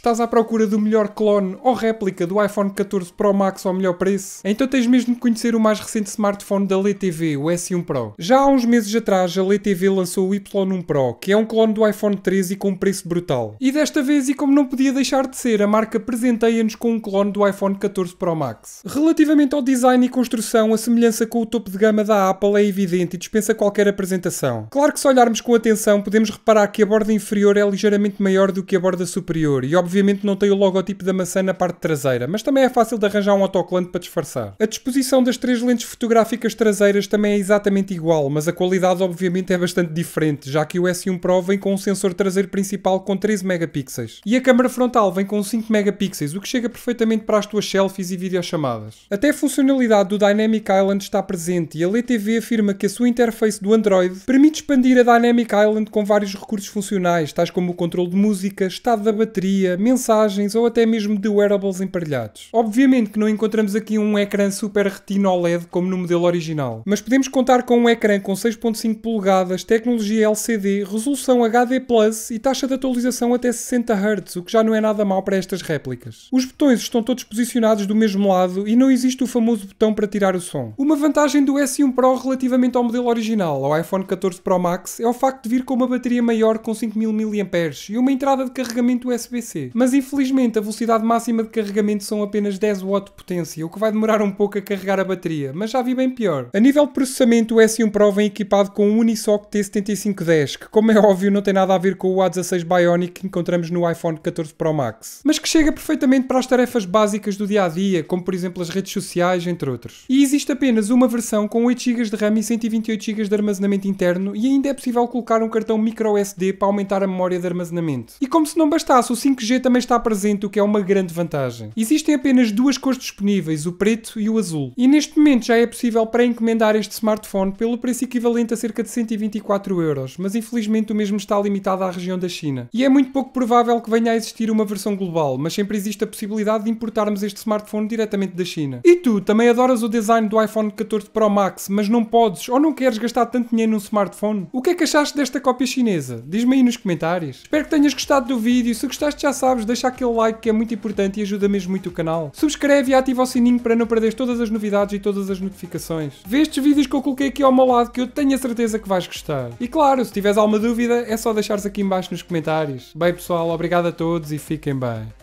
Estás à procura do melhor clone ou réplica do iPhone 14 Pro Max ao melhor preço? Então tens mesmo de conhecer o mais recente smartphone da LTV, o S1 Pro. Já há uns meses atrás, a LTV lançou o Y1 Pro, que é um clone do iPhone 13 e com um preço brutal. E desta vez, e como não podia deixar de ser, a marca presenteia-nos com um clone do iPhone 14 Pro Max. Relativamente ao design e construção, a semelhança com o topo de gama da Apple é evidente e dispensa qualquer apresentação. Claro que se olharmos com atenção, podemos reparar que a borda inferior é ligeiramente maior do que a borda superior e, obviamente, obviamente não tem o logotipo da maçã na parte traseira, mas também é fácil de arranjar um autocolante para disfarçar. A disposição das três lentes fotográficas traseiras também é exatamente igual, mas a qualidade obviamente é bastante diferente, já que o S1 Pro vem com um sensor traseiro principal com 13 megapixels. E a câmara frontal vem com 5 megapixels, o que chega perfeitamente para as tuas selfies e videochamadas. Até a funcionalidade do Dynamic Island está presente e a LTV afirma que a sua interface do Android permite expandir a Dynamic Island com vários recursos funcionais, tais como o controle de música, estado da bateria, mensagens ou até mesmo de wearables emparelhados. Obviamente que não encontramos aqui um ecrã Super Retina OLED como no modelo original, mas podemos contar com um ecrã com 6.5 polegadas, tecnologia LCD, resolução HD Plus e taxa de atualização até 60 Hz, o que já não é nada mal para estas réplicas. Os botões estão todos posicionados do mesmo lado e não existe o famoso botão para tirar o som. Uma vantagem do S1 Pro relativamente ao modelo original, ao iPhone 14 Pro Max, é o facto de vir com uma bateria maior com 5000 mAh e uma entrada de carregamento USB-C. Mas infelizmente a velocidade máxima de carregamento são apenas 10 W de potência, o que vai demorar um pouco a carregar a bateria, mas já vi bem pior. A nível de processamento, o S1 Pro vem equipado com um Unisoc T7510, que como é óbvio não tem nada a ver com o A16 Bionic que encontramos no iPhone 14 Pro Max, mas que chega perfeitamente para as tarefas básicas do dia a dia, como por exemplo as redes sociais, entre outros. E existe apenas uma versão com 8 GB de RAM e 128 GB de armazenamento interno e ainda é possível colocar um cartão microSD para aumentar a memória de armazenamento. E como se não bastasse o 5G também está presente, o que é uma grande vantagem. Existem apenas duas cores disponíveis, o preto e o azul. E neste momento já é possível pré-encomendar este smartphone pelo preço equivalente a cerca de 124 euros, mas infelizmente o mesmo está limitado à região da China. E é muito pouco provável que venha a existir uma versão global, mas sempre existe a possibilidade de importarmos este smartphone diretamente da China. E tu, também adoras o design do iPhone 14 Pro Max, mas não podes ou não queres gastar tanto dinheiro num smartphone? O que é que achaste desta cópia chinesa? Diz-me aí nos comentários. Espero que tenhas gostado do vídeo, se gostaste já sabes sabes, deixa aquele like que é muito importante e ajuda mesmo muito o canal. Subscreve e ativa o sininho para não perderes todas as novidades e todas as notificações. Vê estes vídeos que eu coloquei aqui ao meu lado que eu tenho a certeza que vais gostar. E claro, se tiveres alguma dúvida é só deixares aqui embaixo nos comentários. Bem pessoal, obrigado a todos e fiquem bem.